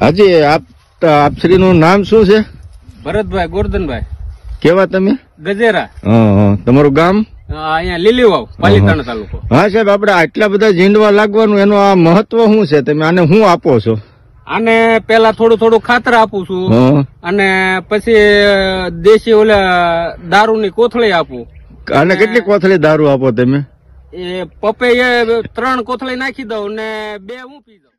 હાજી આપ આપશ્રીનું નામ શું છે ભરતભાઈ ગોરધનભાઈ કેવા તમે ગજેરા તમારું ગામ આને પેલા થોડું થોડું ખાતર આપું છું અને પછી દેશી ઓલા દારૂની કોથળી આપું આને કેટલી કોથળી દારૂ આપો તમે એ પપે ત્રણ કોથળી નાખી દઉં ને બે હું પી દઉં